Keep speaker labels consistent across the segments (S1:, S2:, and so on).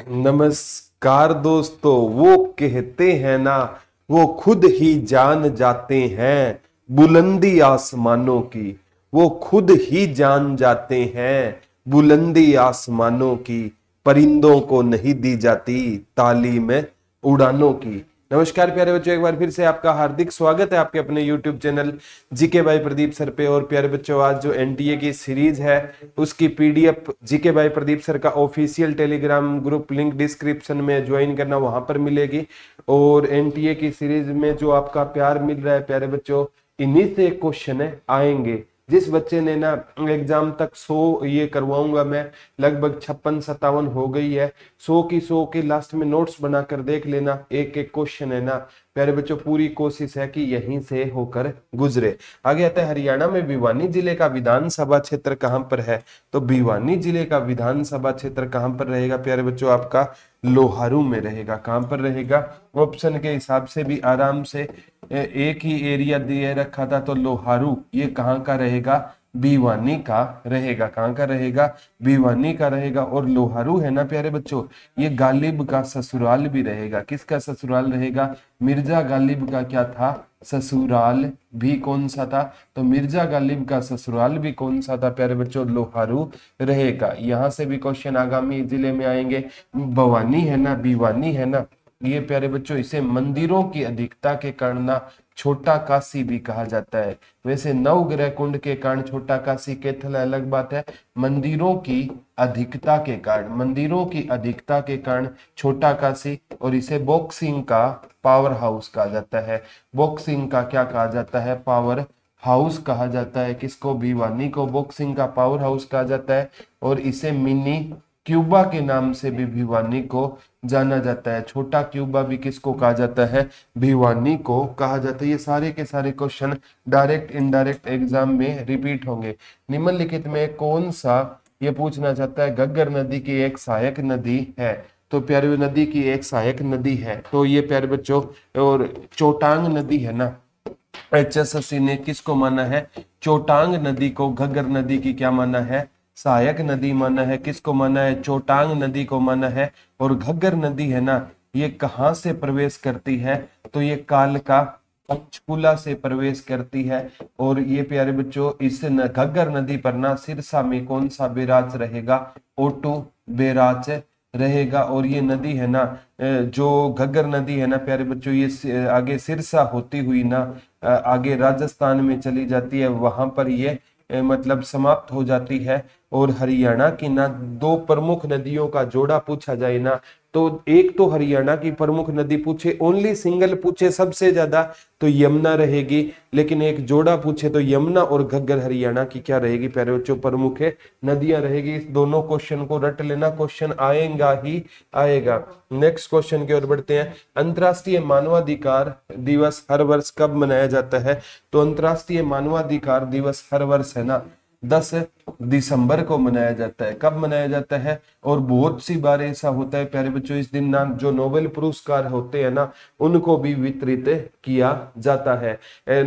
S1: नमस्कार दोस्तों वो कहते हैं ना वो खुद ही जान जाते हैं बुलंदी आसमानों की वो खुद ही जान जाते हैं बुलंदी आसमानों की परिंदों को नहीं दी जाती तालीम उड़ानों की नमस्कार प्यारे बच्चों एक बार फिर से आपका हार्दिक स्वागत है आपके अपने यूट्यूब चैनल जीके भाई प्रदीप सर पे और प्यारे बच्चों आज जो एनटीए की सीरीज है उसकी पीडीएफ जीके भाई प्रदीप सर का official Telegram group link description में ज्वाइन करना वहां पर मिलेगी और एनटीए की सीरीज में जो आपका प्यार मिल रहा है प्यारे बच्चों इन्हीं से क्वेश्चन आएंगे जिस बच्चे ने ना एग्जाम तक सो ये करवाऊंगा मैं लगभग छप्पन सत्तावन हो गई है सो की सो के लास्ट में नोट्स बनाकर देख लेना एक एक क्वेश्चन है ना प्यारे बच्चों पूरी कोशिश है कि यहीं से होकर गुजरे आगे आता है हरियाणा में भिवानी जिले का विधानसभा क्षेत्र कहाँ पर है तो भिवानी जिले का विधानसभा क्षेत्र कहाँ पर रहेगा प्यारे बच्चों आपका लोहारू में रहेगा कहां पर रहेगा ऑप्शन के हिसाब से भी आराम से एक ही एरिया दिए रखा था तो लोहारू ये कहाँ का रहेगा बी वन ई का रहेगा कहाँ का रहेगा बी वन ई का रहेगा और लोहारू है ना प्यारे बच्चों ये गालिब का ससुराल भी रहेगा किसका ससुराल रहेगा मिर्जा गालिब का क्या था ससुराल भी कौन सा था तो मिर्जा गालिब का ससुराल भी कौन सा था प्यारे बच्चों लोहारू रहेगा यहाँ से भी क्वेश्चन आगामी जिले में आएंगे भवानी है ना बीवानी है ना ये प्यारे बच्चों इसे मंदिरों की अधिकता के कारण छोटा काशी भी कहा जाता है वैसे नव ग्रह कुंड के कारण छोटा काशी केथल अलग बात है मंदिरों की अधिकता के कारण मंदिरों की अधिकता के कारण छोटा काशी और इसे बॉक्सिंग का पावर हाउस कहा जाता है बॉक्सिंग का क्या कहा जाता है पावर हाउस कहा जाता है किसको भिवानी को बॉक्सिंग का पावर हाउस कहा जाता है और इसे मिनी क्यूबा के नाम से भी भिवानी को जाना जाता है छोटा क्यूबा भी किसको कहा जाता है भिवानी को कहा जाता है ये सारे के सारे क्वेश्चन डायरेक्ट इनडायरेक्ट एग्जाम में रिपीट होंगे निम्नलिखित में कौन सा ये पूछना चाहता है गग्गर नदी की एक सहायक नदी है तो प्यारे नदी की एक सहायक नदी है तो ये प्यारे बच्चों और चोटांग नदी है ना एच ने किसको माना है चोटांग नदी को घग्गर नदी की क्या माना है सहायक नदी माना है किसको माना है चोटांग नदी को माना है और घग्गर नदी है ना ये कहाँ से प्रवेश करती है तो ये काल का पंचकुला से प्रवेश करती है और ये प्यारे बच्चों इस घग्गर नदी पर ना सिरसा में कौन सा बेराज रहेगा ओटू बेराज रहेगा और ये नदी है ना जो घग्गर नदी है ना प्यारे बच्चों ये आगे सिरसा होती हुई ना आगे राजस्थान में चली जाती है वहां पर ये मतलब समाप्त हो जाती है और हरियाणा की ना दो प्रमुख नदियों का जोड़ा पूछा जाए ना तो एक तो हरियाणा की प्रमुख नदी पूछे ओनली सिंगल पूछे सबसे ज्यादा तो यमुना रहेगी लेकिन एक जोड़ा पूछे तो यमुना और घग्गर हरियाणा की क्या रहेगी प्यारे बच्चों प्रमुख है नदियां रहेगी इस दोनों क्वेश्चन को रट लेना क्वेश्चन आएगा ही आएगा नेक्स्ट क्वेश्चन की ओर बढ़ते हैं अंतरराष्ट्रीय मानवाधिकार दिवस हर वर्ष कब मनाया जाता है तो अंतरराष्ट्रीय मानवाधिकार दिवस हर वर्ष है ना दस दिसंबर को मनाया जाता है कब मनाया जाता है और बहुत सी बार ऐसा होता है प्यारे बच्चों इस दिन ना जो नोबेल पुरस्कार होते हैं ना उनको भी वितरित किया जाता है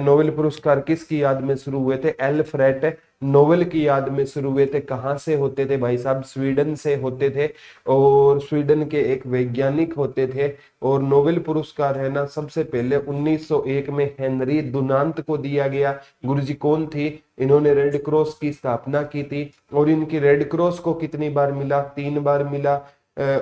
S1: नोबेल पुरस्कार किसकी याद में शुरू हुए थे एल्फ्रेट नोवेल की याद में शुरू हुए थे कहाँ से होते थे भाई साहब स्वीडन से होते थे और स्वीडन के एक वैज्ञानिक होते थे और नोवेल पुरस्कार है ना सबसे पहले 1901 में हेनरी दुनांत को दिया गया गुरुजी कौन थी इन्होंने रेड क्रॉस की स्थापना की थी और इनकी रेड क्रॉस को कितनी बार मिला तीन बार मिला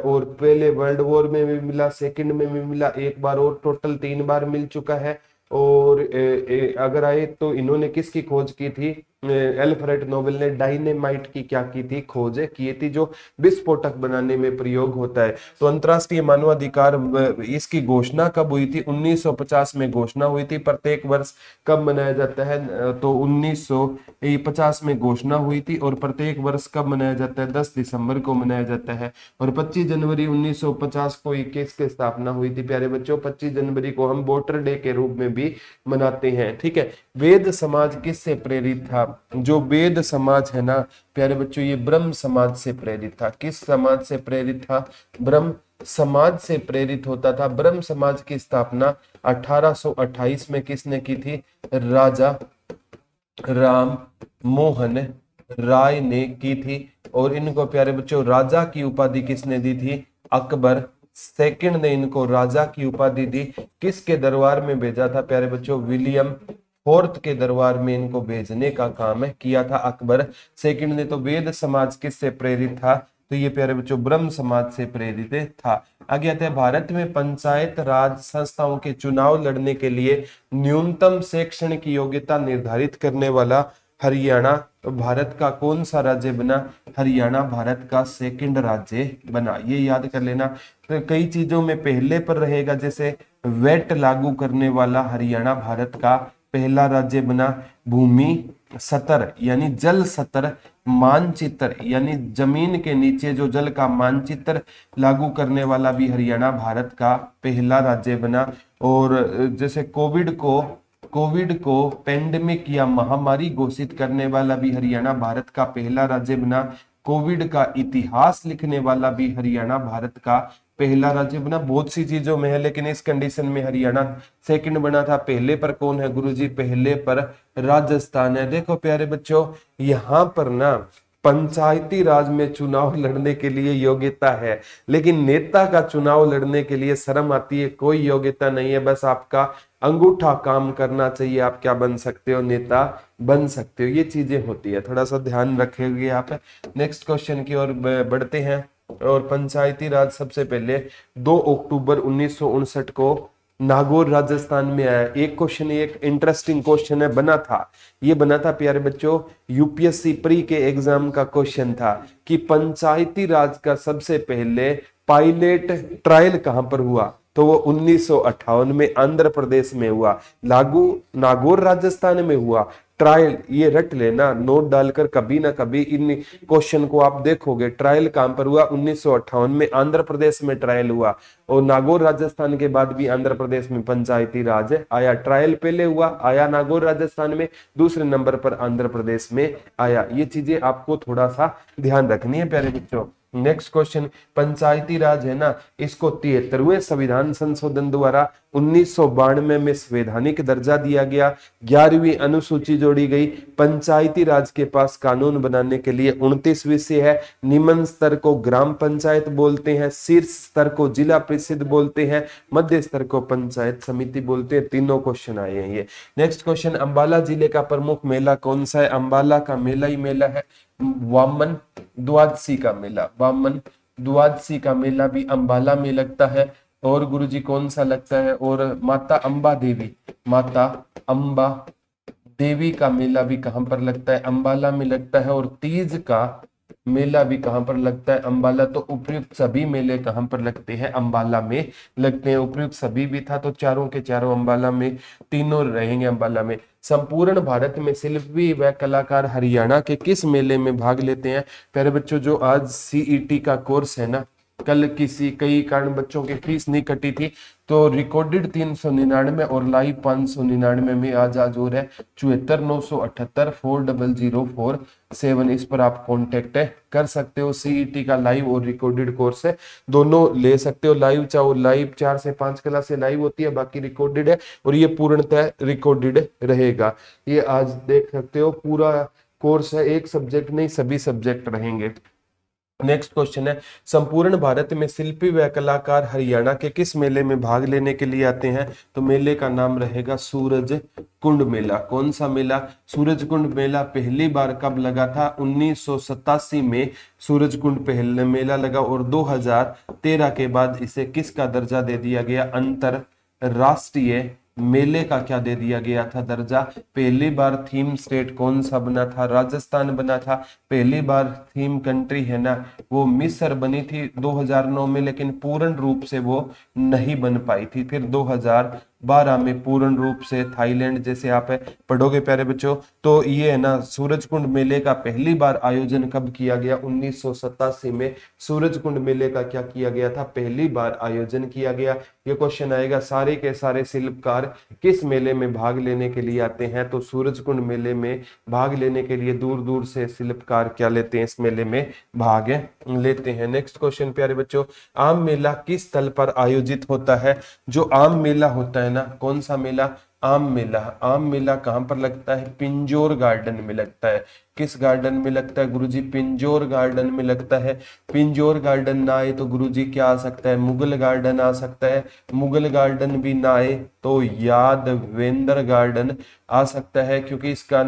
S1: और पहले वर्ल्ड वॉर में भी मिला सेकेंड में भी मिला एक बार और टोटल तीन बार मिल चुका है और ए, ए, अगर आए तो इन्होंने किसकी खोज की थी एल्फ्रेड नोबेल ने डायनेमाइट की क्या की थी खोज किए थी जो विस्फोटक बनाने में प्रयोग होता है तो अंतरराष्ट्रीय मानवाधिकार इसकी घोषणा कब हुई थी 1950 में घोषणा हुई थी प्रत्येक वर्ष कब मनाया जाता है तो 1950 में घोषणा हुई थी और प्रत्येक वर्ष कब मनाया जाता है 10 दिसंबर को मनाया जाता है और पच्चीस जनवरी उन्नीस को इक्कीस की स्थापना हुई थी प्यारे बच्चों पच्चीस जनवरी को हम वोटर डे के रूप में भी मनाते हैं ठीक है वेद समाज किससे प्रेरित था जो वेद समाज है ना प्यारे बच्चों ये ब्रह्म समाज से प्रेरित था किस समाज से प्रेरित था ब्रह्म समाज से प्रेरित होता था ब्रह्म समाज की स्थापना 1828 में किसने की थी राजा राम मोहन राय ने की थी और इनको प्यारे बच्चों राजा की उपाधि किसने दी थी अकबर सेकंड ने इनको राजा की उपाधि दी किसके दरबार में भेजा था प्यारे बच्चों विलियम फोर्थ के दरबार में इनको भेजने का काम है किया था अकबर सेकंड ने तो वेद समाज किससे प्रेरित था तो ये प्यारे बच्चों ब्रह्म समाज से प्रेरित था आगे आते हैं भारत में पंचायत राज संस्थाओं के चुनाव लड़ने के लिए न्यूनतम शैक्षणिक योग्यता निर्धारित करने वाला हरियाणा तो भारत का कौन सा राज्य बना हरियाणा भारत का सेकंड राज्य बना ये याद कर लेना तो कई चीजों में पहले पर रहेगा जैसे वेट लागू करने वाला हरियाणा भारत का पहला राज्य बना भूमि सतर यानी जल सतर मानचित्र यानी जमीन के नीचे जो जल का मानचित्र लागू करने वाला भी हरियाणा भारत का पहला राज्य बना और जैसे कोविड को कोविड को पेंडेमिक या महामारी घोषित करने वाला भी हरियाणा भारत का पहला राज्य बना कोविड का इतिहास लिखने वाला भी हरियाणा भारत का पहला राज्य बना बहुत सी चीजों में है लेकिन इस कंडीशन में हरियाणा सेकंड बना था पहले पर कौन है गुरुजी पहले पर राजस्थान है देखो प्यारे बच्चों यहाँ पर ना पंचायती राज में चुनाव लड़ने के लिए योग्यता है लेकिन नेता का चुनाव लड़ने के लिए शर्म आती है कोई योग्यता नहीं है बस आपका अंगूठा काम करना चाहिए आप क्या बन सकते हो नेता बन सकते हो ये चीजें होती है थोड़ा सा ध्यान रखेंगे आप नेक्स्ट क्वेश्चन की ओर बढ़ते हैं और पंचायती राज सबसे पहले 2 अक्टूबर उन्नीस को नागौर राजस्थान में आया एक क्वेश्चन एक इंटरेस्टिंग क्वेश्चन है बना था ये बना था प्यारे बच्चों यूपीएससी प्री के एग्जाम का क्वेश्चन था कि पंचायती राज का सबसे पहले पायलट ट्रायल कहां पर हुआ तो वो उन्नीस में आंध्र प्रदेश में हुआ लागू नागौर राजस्थान में हुआ ट्रायल ये रट लेना नोट डालकर कभी ना कभी इन क्वेश्चन को आप देखोगे ट्रायल काम पर हुआ उन्नीस में आंध्र प्रदेश में ट्रायल हुआ और नागौर राजस्थान के बाद भी आंध्र प्रदेश में पंचायती राज है आया ट्रायल पहले हुआ आया नागौर राजस्थान में दूसरे नंबर पर आंध्र प्रदेश में आया ये चीजें आपको थोड़ा सा ध्यान रखनी है प्यारे बच्चों नेक्स्ट क्वेश्चन पंचायती राज है ना इसको तिहत्तरवे संविधान संशोधन द्वारा उन्नीस में संवैधानिक दर्जा दिया गया ग्यारहवीं अनुसूची जोड़ी गई पंचायती राज के पास कानून बनाने के लिए उनतीसवीं से है निम्न स्तर को ग्राम पंचायत बोलते हैं शीर्ष स्तर को जिला परिषद बोलते हैं मध्य स्तर को पंचायत समिति बोलते हैं तीनों क्वेश्चन आए हैं ये नेक्स्ट क्वेश्चन अम्बाला जिले का प्रमुख मेला कौन सा है अम्बाला का मेला ही मेला है वामन द्वादशी का मेला वामन द्वादशी का मेला भी अम्बाला में लगता है और गुरु जी कौन सा लगता है और माता अंबा देवी माता अम्बा देवी का मेला भी कहां पर लगता है अम्बाला में लगता है और तीज का मेला भी कहां पर लगता है अम्बाला तो उपयुक्त सभी मेले कहाँ पर लगते हैं अम्बाला में लगते हैं उपयुक्त सभी भी था तो चारों के चारों अम्बाला में तीनों रहेंगे अम्बाला में संपूर्ण भारत में शिल्पी व कलाकार हरियाणा के किस मेले में भाग लेते हैं प्यारे बच्चों जो आज सीई e का कोर्स है ना कल किसी कई कारण बच्चों की फीस नहीं कटी थी तो रिकॉर्डेड तीन सौ निन्यानवे और लाइव पाँच सौ निन्यानवे में आज आज हो रहा है चौहत्तर नौ सौ अठहत्तर four double zero four seven इस पर आप कॉन्टेक्ट कर सकते हो सीईटी e का लाइव और रिकॉर्डेड कोर्स है दोनों ले सकते हो लाइव चाहो लाइव चार से पांच क्लास से लाइव होती है बाकी रिकॉर्डेड है और ये पूर्णतः रिकॉर्डेड रहेगा ये आज देख सकते हो पूरा कोर्स है एक सब्जेक्ट नहीं सभी सब्जेक्ट रहेंगे नेक्स्ट क्वेश्चन है संपूर्ण भारत में शिल्पी व कलाकार हरियाणा के किस मेले में भाग लेने के लिए आते हैं तो मेले का नाम रहेगा सूरज कुंड मेला कौन सा मेला सूरज कुंड मेला पहली बार कब लगा था उन्नीस में सूरज कुंड पहले मेला लगा और 2013 के बाद इसे किसका दर्जा दे दिया गया अंतर राष्ट्रीय मेले का क्या दे दिया गया था दर्जा पहली बार थीम स्टेट कौन सा बना था राजस्थान बना था पहली बार थीम कंट्री है ना वो मिस्र बनी थी 2009 में लेकिन पूर्ण रूप से वो नहीं बन पाई थी फिर बारह में पूर्ण रूप से थाईलैंड जैसे आप है पढ़ोगे प्यारे बच्चों तो ये है ना सूरज कुंड मेले का पहली बार आयोजन कब किया गया उन्नीस में सूरज कुंड मेले का क्या किया गया था पहली बार आयोजन किया गया ये क्वेश्चन आएगा सारे के सारे शिल्पकार किस मेले में भाग लेने के लिए आते हैं तो सूरज कुंड मेले में भाग लेने के लिए दूर दूर से शिल्पकार क्या लेते हैं इस मेले में भाग लेते हैं नेक्स्ट क्वेश्चन प्यारे बच्चों आम मेला किस स्थल पर आयोजित होता है जो आम मेला होता है ना कौन सा मेला आम मेला आम मेला कहाँ पर लगता है पिंजोर गार्डन में लगता है किस गार्डन में लगता है गुरुजी पिंजोर गार्डन में लगता है पिंजोर गार्डन ना आए तो गुरुजी क्या आ सकता है मुगल गार्डन आ सकता है मुगल गार्डन भी ना आए तो यादवेंद्र गार्डन आ सकता है क्योंकि इसका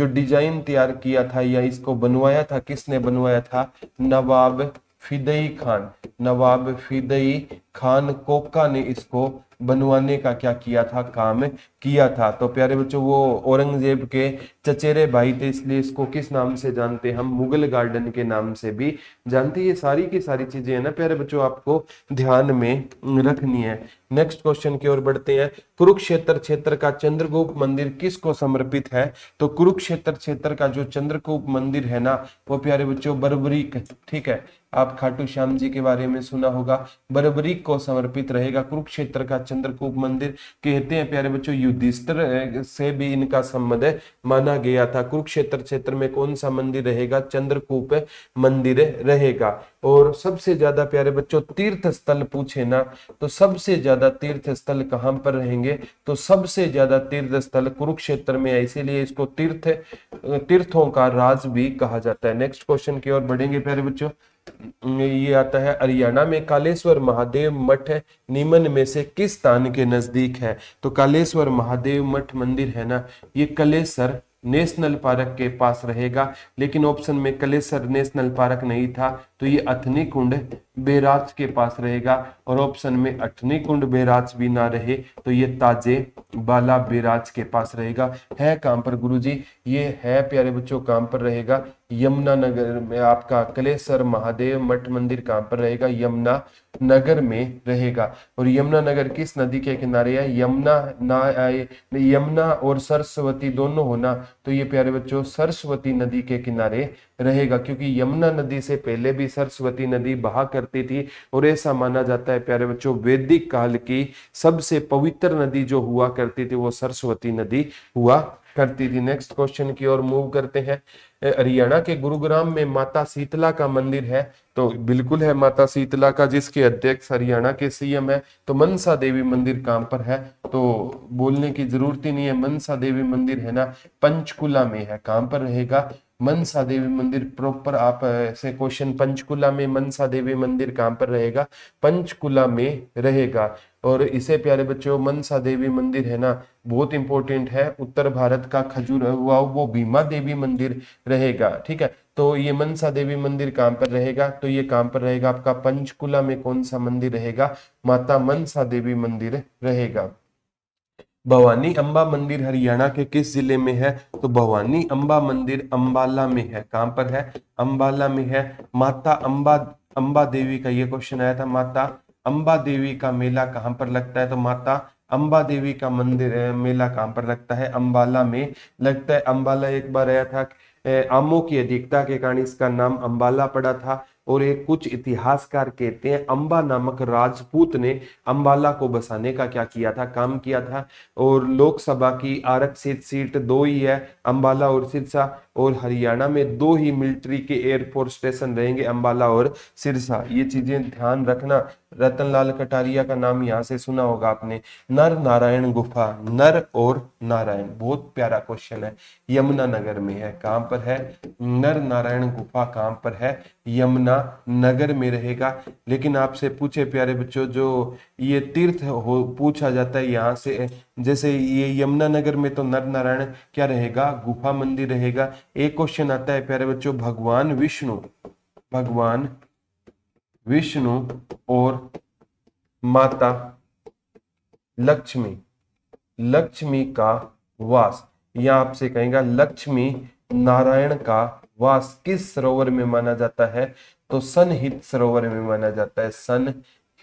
S1: जो डिजाइन तैयार किया था या इसको बनवाया था किसने बनवाया था नवाब फिदई खान नवाब फिदई खान कोका ने इसको बनवाने का क्या किया था काम किया था तो प्यारे बच्चों वो औरंगजेब के चचेरे भाई थे इसलिए इसको किस नाम से जानते हम मुगल गार्डन के नाम से भी जानते ये सारी की सारी चीजें है ना प्यारे बच्चों आपको ध्यान में रखनी है नेक्स्ट क्वेश्चन की ओर बढ़ते हैं कुरुक्षेत्र क्षेत्र का चंद्रगुप्त मंदिर किसको समर्पित है तो कुरुक्षेत्र क्षेत्र का जो चंद्रगुप्त मंदिर है ना वो प्यारे बच्चों बर्बरीक ठीक है आप खाटू श्याम जी के बारे में सुना होगा बर्बरीक को समर्पित रहेगा कुरुक्षेत्र का चंद्रकूप मंदिर कहते हैं प्यारे बच्चों युद्धिस्तर से भी इनका संबंध माना गया था कुरुक्षेत्र क्षेत्र में कौन सा मंदिर रहेगा चंद्रकूप मंदिर रहेगा और सबसे ज्यादा प्यारे बच्चों तीर्थ स्थल पूछे ना तो सबसे ज्यादा तीर्थ स्थल कहाँ पर रहेंगे तो सबसे ज्यादा तीर्थ स्थल कुरुक्षेत्र में है इसीलिए इसको तीर्थ तीर्थों का राज भी कहा जाता है नेक्स्ट क्वेश्चन की ओर बढ़ेंगे प्यारे बच्चों ये आता है हरियाणा में कालेश्वर महादेव मठ नीमन में से किस स्थान के नजदीक है तो कालेश्वर महादेव मठ मंदिर है ना ये कलेसर नेशनल पार्क के पास रहेगा लेकिन ऑप्शन में कलेसर नेशनल पार्क नहीं था तो ये अथनी कुंड बेराज के पास रहेगा और ऑप्शन में अठनी कुंड बेराज भी ना रहे तो ये ताजे बाला बेराज के पास रहेगा है काम पर गुरु जी ये है प्यारे बच्चों काम पर रहेगा यमुना नगर में आपका कलेसर महादेव मठ मंदिर काम पर रहेगा यमुना नगर में रहेगा और यमुना नगर किस नदी के किनारे है यमुना ना यमुना और सरस्वती दोनों होना तो ये प्यारे बच्चों सरस्वती नदी के किनारे रहेगा क्योंकि यमुना नदी से पहले भी सरस्वती नदी बहा करती थी और ऐसा माना जाता है प्यारे बच्चों वैदिक काल की सबसे पवित्र नदी जो हुआ करती थी वो सरस्वती नदी हुआ करती थी नेक्स्ट क्वेश्चन की ओर मूव करते हैं हरियाणा के गुरुग्राम में माता शीतला का मंदिर है तो बिल्कुल है माता शीतला का जिसके अध्यक्ष हरियाणा के सीएम है तो मनसा देवी मंदिर कहां पर है तो बोलने की जरूरत ही नहीं है मनसा देवी मंदिर है ना पंचकुला में है कहाँ पर रहेगा मनसा देवी मंदिर प्रॉपर आप ऐसे क्वेश्चन पंचकुला में मनसा देवी मंदिर कहाँ पर रहेगा पंचकुला में रहेगा और इसे प्यारे बच्चों मनसा देवी मंदिर है ना बहुत इंपॉर्टेंट है उत्तर भारत का खजूर हुआ वो भीमा देवी मंदिर रहेगा ठीक है तो ये मनसा देवी मंदिर कहाँ पर रहेगा तो ये कहाँ पर रहेगा आपका पंचकुला में कौन सा मंदिर रहेगा माता मनसा देवी मंदिर रहेगा भवानी अम्बा मंदिर हरियाणा के किस जिले में है तो भवानी अम्बा मंदिर अम्बाला में है कहाँ पर है अम्बाला में है माता अम्बा अम्बा देवी का ये क्वेश्चन आया था माता अम्बा देवी का मेला कहाँ पर लगता है तो माता अंबा देवी का मंदिर मेला कहाँ पर लगता है अम्बाला में लगता है अम्बाला एक बार आया था आमों की अधिकता के कारण इसका नाम अम्बाला पड़ा था और एक कुछ इतिहासकार कहते हैं अंबा नामक राजपूत ने अंबाला को बसाने का क्या किया था काम किया था और हम्म। लोकसभा की आरक्षित सीट दो ही है अंबाला और सिरसा और हरियाणा में दो ही मिलिट्री के एयरफोर्स स्टेशन रहेंगे अंबाला और सिरसा ये चीजें ध्यान रखना रतनलाल कटारिया का नाम यहाँ से सुना होगा आपने नर नारायण गुफा नर और नारायण बहुत प्यारा क्वेश्चन है यमुना नगर में है कहाँ पर है नर नारायण गुफा कहाँ पर है यमुना अपना नगर में रहेगा लेकिन आपसे पूछे प्यारे बच्चों जो ये तीर्थ हो पूछा जाता है यहाँ से जैसे ये यमुना नगर में तो नर नारायण क्या रहेगा गुफा मंदिर रहेगा एक क्वेश्चन आता है प्यारे बच्चों भगवान विष्णु भगवान विष्णु और माता लक्ष्मी लक्ष्मी का वास या आपसे कहेगा लक्ष्मी नारायण का वास किस सरोवर में माना जाता है तो सनहित सरोवर में माना जाता है सन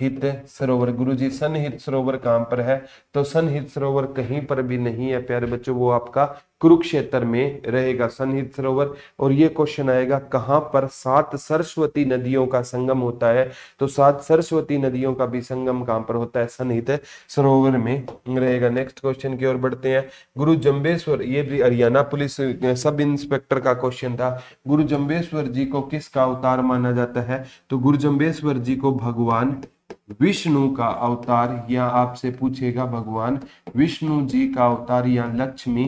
S1: हित सरोवर गुरु जी सनहित सरोवर कहां पर है तो सनहित सरोवर कहीं पर भी नहीं है प्यारे बच्चों वो आपका कुरुक्षेत्र में रहेगा सनहित सरोवर और ये क्वेश्चन आएगा कहाँ पर सात सरस्वती नदियों का संगम होता है तो सात सरस्वती नदियों का भी संगम कहाँ पर होता है सनहित सरोवर में रहेगा नेक्स्ट क्वेश्चन की ओर बढ़ते हैं गुरु जम्बेश्वर ये भी हरियाणा पुलिस सब इंस्पेक्टर का क्वेश्चन था गुरु जम्बेश्वर जी को किसका अवतार माना जाता है तो गुरु जम्बेश्वर जी को भगवान विष्णु का अवतार या आपसे पूछेगा भगवान विष्णु जी का अवतार या लक्ष्मी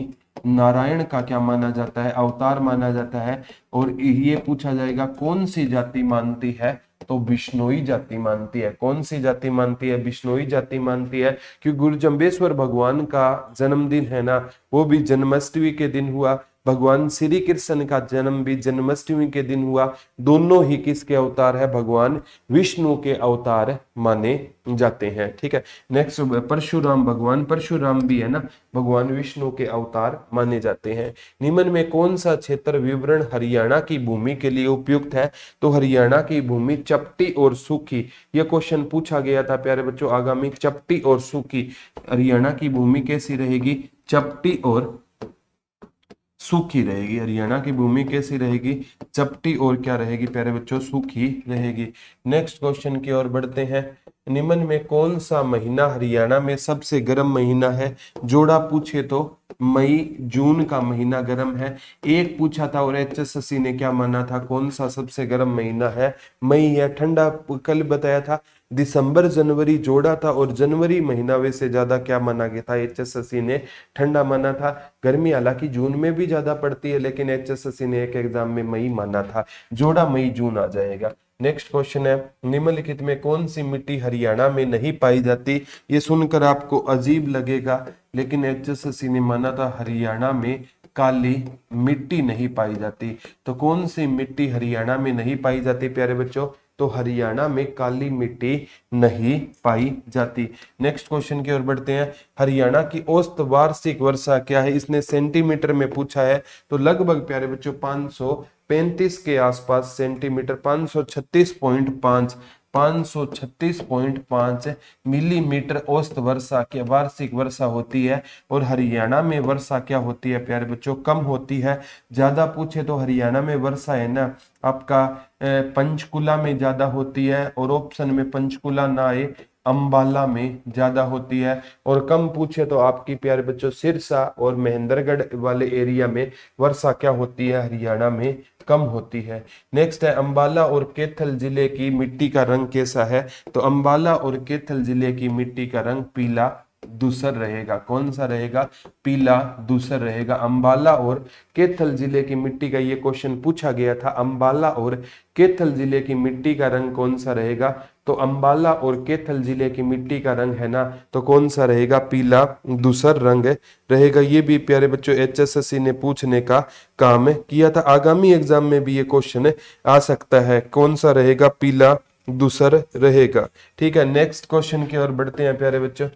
S1: नारायण का क्या माना जाता है अवतार माना जाता है और ये पूछा जाएगा कौन सी जाति मानती है तो बिश्नोई जाति मानती है कौन सी जाति मानती है बिश्नोई जाति मानती है क्योंकि गुरु जम्बेश्वर भगवान का जन्मदिन है ना वो भी जन्माष्टमी के दिन हुआ भगवान श्री कृष्ण का जन्म भी जन्माष्टमी के दिन हुआ दोनों ही किसके अवतार है भगवान विष्णु के अवतार माने जाते हैं ठीक है नेक्स्ट परशुराम भगवान परशुराम भी है ना भगवान विष्णु के अवतार माने जाते हैं निम्न में कौन सा क्षेत्र विवरण हरियाणा की भूमि के लिए उपयुक्त है तो हरियाणा की भूमि चपटी और सूखी यह क्वेश्चन पूछा गया था प्यारे बच्चों आगामी चपटी और सूखी हरियाणा की भूमि कैसी रहेगी चपटी और सूखी रहेगी हरियाणा की भूमि कैसी रहेगी चपटी और क्या रहेगी प्यारे बच्चों सूखी रहेगी नेक्स्ट क्वेश्चन की ओर बढ़ते हैं निम्न में कौन सा महीना हरियाणा में सबसे गर्म महीना है जोड़ा पूछे तो मई जून का महीना गर्म है एक पूछा था और एच ने क्या माना था कौन सा सबसे गर्म महीना है मई है ठंडा कल बताया था दिसंबर जनवरी जोड़ा था और जनवरी महीना वे से ज़्यादा क्या माना गया था एच ने ठंडा माना था गर्मी हालांकि जून में भी ज़्यादा पड़ती है लेकिन एच ने एक एग्जाम में मई माना था जोड़ा मई जून आ जाएगा नेक्स्ट क्वेश्चन है निम्नलिखित में कौन सी मिट्टी हरियाणा में नहीं पाई जाती ये सुनकर आपको अजीब लगेगा लेकिन एच ने माना था हरियाणा में काली मिट्टी नहीं पाई जाती तो कौन सी मिट्टी हरियाणा में नहीं पाई जाती प्यारे बच्चों तो हरियाणा में काली मिट्टी नहीं पाई जाती नेक्स्ट क्वेश्चन की ओर बढ़ते हैं हरियाणा की औस्त वार्षिक वर्षा क्या है इसने सेंटीमीटर में पूछा है तो लगभग प्यारे बच्चों पांच सौ पैंतीस के आसपास सेंटीमीटर पांच सौ छत्तीस पॉइंट पांच 536.5 मिलीमीटर औसत वर्षा के वार्षिक वर्षा होती है और हरियाणा में वर्षा क्या होती है प्यारे बच्चों कम होती है ज़्यादा पूछे तो हरियाणा में वर्षा है ना आपका पंचकुला में ज़्यादा होती है और ऑप्शन में पंचकुला ना आए अम्बाला में ज़्यादा होती है और कम पूछे तो आपकी प्यारे बच्चों सिरसा और महेंद्रगढ़ वाले एरिया में वर्षा क्या होती है हरियाणा में कम होती है नेक्स्ट है अंबाला और केथल जिले की मिट्टी का रंग कैसा है तो अंबाला और केथल जिले की मिट्टी का रंग पीला दूसर रहेगा कौन सा रहेगा पीला दूसर रहेगा अंबाला और केथल जिले की मिट्टी का ये क्वेश्चन पूछा गया था अंबाला और केथल जिले की मिट्टी का रंग कौन सा रहेगा तो अंबाला और केथल जिले की मिट्टी का रंग है ना तो कौन सा रहेगा पीला दूसर रंग रहेगा ये भी प्यारे बच्चों एचएसएससी ने पूछने का काम किया था आगामी एग्जाम में भी ये क्वेश्चन आ सकता है कौन सा रहेगा पीला दूसर रहेगा ठीक है नेक्स्ट क्वेश्चन की ओर बढ़ते हैं प्यारे बच्चों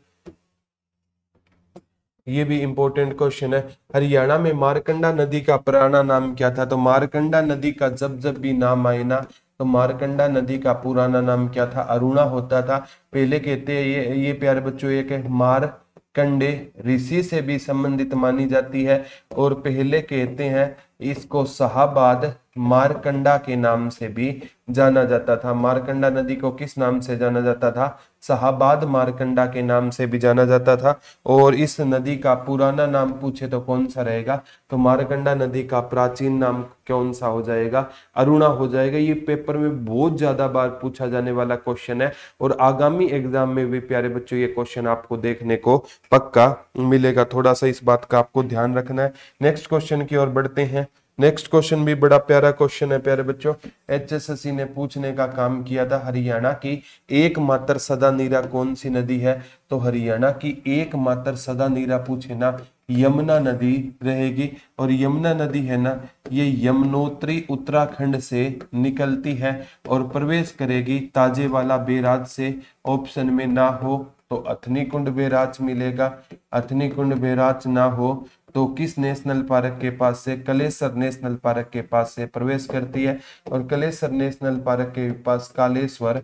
S1: ये भी इंपॉर्टेंट क्वेश्चन है हरियाणा में मारकंडा नदी का पुराना नाम क्या था तो मारकंडा नदी का जब जब भी नाम आए ना तो मारकंडा नदी का पुराना नाम क्या था अरुणा होता था पहले कहते हैं ये ये प्यारे बच्चों एक मार कंडे ऋषि से भी संबंधित मानी जाती है और पहले कहते हैं इसको शाहबाद मारकंडा के नाम से भी जाना जाता था मारकंडा नदी को किस नाम से जाना जाता था शाहबाद मारकंडा के नाम से भी जाना जाता था और इस नदी का पुराना नाम पूछे तो कौन सा रहेगा तो मारकंडा नदी का प्राचीन नाम कौन सा हो जाएगा अरुणा हो जाएगा ये पेपर में बहुत ज्यादा बार पूछा जाने वाला क्वेश्चन है और आगामी एग्जाम में भी प्यारे बच्चों ये क्वेश्चन आपको देखने को पक्का मिलेगा थोड़ा सा इस बात का आपको ध्यान रखना है नेक्स्ट क्वेश्चन की ओर बढ़ते हैं नेक्स्ट क्वेश्चन भी बड़ा प्यारा क्वेश्चन है प्यारे बच्चों एचएसएससी ने पूछने का काम किया था हरियाणा की एकमात्र सदा नीरा कौन सी नदी है तो हरियाणा की एकमात्र सदा नीरा पूछे ना यमुना नदी रहेगी और यमुना नदी है ना ये यमुनोत्री उत्तराखंड से निकलती है और प्रवेश करेगी ताजे वाला बेराज से ऑप्शन में ना हो तो अथनी कुंड बेराज मिलेगा अथनी कुंड बेराज ना हो तो किस नेशनल पार्क के पास से कलेसर नेशनल पार्क के पास से प्रवेश करती है और कलेसर नेशनल पार्क के पास कालेश्वर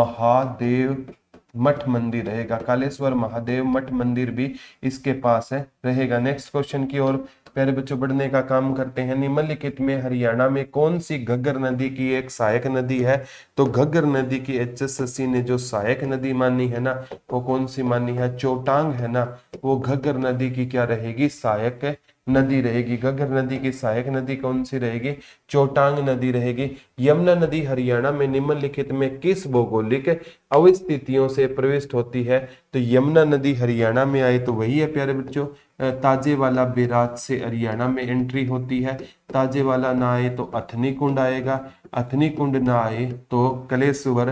S1: महादेव मठ मंदिर रहेगा कालेश्वर महादेव मठ मंदिर भी इसके पास है रहेगा नेक्स्ट क्वेश्चन की ओर प्यारे बच्चों बढ़ने का काम करते हैं निम्नलिखित में हरियाणा में कौन सी घग्गर नदी की एक सहायक नदी है तो घग्गर नदी की एचएसएससी ने जो सहायक नदी मानी है ना वो कौन सी मानी है चोटांग है ना वो घग्गर नदी की क्या रहेगी सहायक नदी रहेगी गगर नदी की सहायक नदी कौन सी रहेगी चोटांग नदी रहेगी यमुना नदी हरियाणा में निम्नलिखित में किस भौगोलिक अवस्थितियों से प्रविष्ट होती है तो यमुना नदी हरियाणा में आए तो वही है प्यारे बच्चों ताजे वाला बेराज से हरियाणा में एंट्री होती है ताजे वाला ना आए तो अथनी कुंड आएगा अथनी कुंड ना आए तो कलेश्वर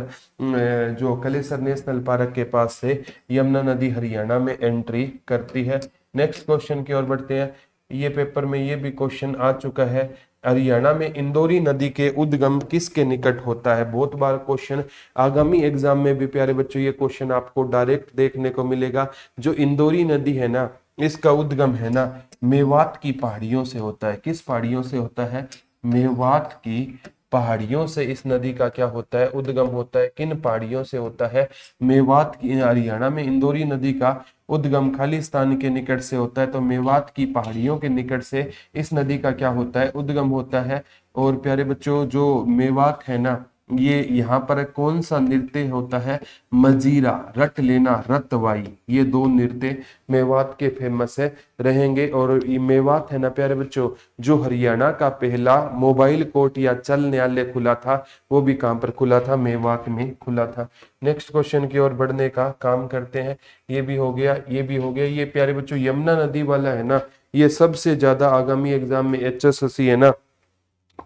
S1: जो कलेसर नेशनल पार्क के पास से यमुना नदी हरियाणा में एंट्री करती है नेक्स्ट क्वेश्चन की ओर बढ़ते हैं ये पेपर में ये भी क्वेश्चन आ चुका है हरियाणा में इंदौरी नदी के उद्गम किसके निकट होता है बहुत बार क्वेश्चन आगामी एग्जाम में भी प्यारे बच्चों ये क्वेश्चन आपको डायरेक्ट देखने को मिलेगा जो इंदौरी नदी है ना इसका उद्गम है ना मेवात की पहाड़ियों से होता है किस पहाड़ियों से होता है मेवात की पहाड़ियों से इस नदी का क्या होता है उद्गम होता है किन पहाड़ियों से होता है मेवात की हरियाणा में इंदौरी नदी का उद्गम खालिस्तान के निकट से होता है तो मेवात की पहाड़ियों के निकट से इस नदी का क्या होता है उद्गम होता है और प्यारे बच्चों जो मेवात है ना ये यहाँ पर कौन सा नृत्य होता है मजीरा रट लेना रतवाई ये दो नृत्य मेवात के फेमस है रहेंगे और ये मेवात है ना प्यारे बच्चों जो हरियाणा का पहला मोबाइल कोर्ट या चल न्यायालय खुला था वो भी कहाँ पर खुला था मेवात में खुला था नेक्स्ट क्वेश्चन की ओर बढ़ने का काम करते हैं ये भी हो गया ये भी हो गया ये प्यारे बच्चों यमुना नदी वाला है ना ये सबसे ज्यादा आगामी एग्जाम में एच है ना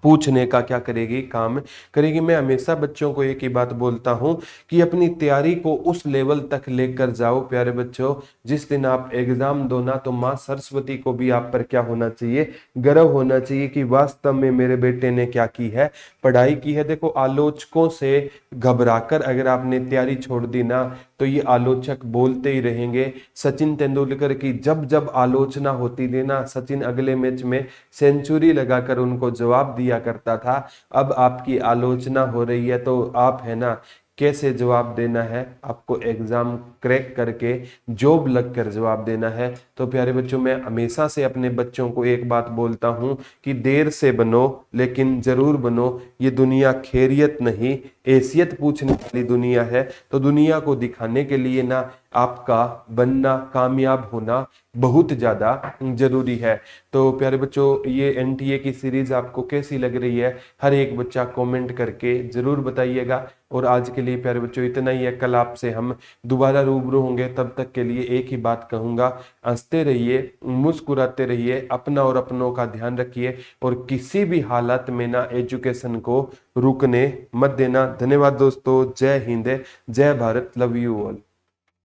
S1: पूछने का क्या करेगी काम करेगी मैं हमेशा बच्चों को एक ही बात बोलता हूँ कि अपनी तैयारी को उस लेवल तक लेकर जाओ प्यारे बच्चों जिस दिन आप एग्जाम दो ना तो माँ सरस्वती को भी आप पर क्या होना चाहिए गर्व होना चाहिए कि वास्तव में मेरे बेटे ने क्या की है पढ़ाई की है देखो आलोचकों से घबराकर अगर आपने तैयारी छोड़ दी ना तो ये आलोचक बोलते ही रहेंगे सचिन तेंदुलकर की जब जब आलोचना होती थी ना सचिन अगले मैच में सेंचुरी लगाकर उनको जवाब दिया करता था अब आपकी आलोचना हो रही है तो आप है ना कैसे जवाब देना है आपको एग्जाम क्रैक करके जॉब लग कर जवाब देना है तो प्यारे बच्चों मैं हमेशा से अपने बच्चों को एक बात बोलता हूँ कि देर से बनो लेकिन ज़रूर बनो ये दुनिया खैरियत नहीं हैसियत पूछने वाली दुनिया है तो दुनिया को दिखाने के लिए ना आपका बनना कामयाब होना बहुत ज़्यादा ज़रूरी है तो प्यारे बच्चों ये एन की सीरीज़ आपको कैसी लग रही है हर एक बच्चा कमेंट करके ज़रूर बताइएगा और आज के लिए प्यारे बच्चों इतना ही है कल आपसे हम दोबारा रूबरू होंगे तब तक के लिए एक ही बात कहूँगा हंसते रहिए मुस्कुराते रहिए अपना और अपनों का ध्यान रखिए और किसी भी हालत में ना एजुकेशन को रुकने मत देना धन्यवाद दोस्तों जय हिंद जय भारत लव यू ऑल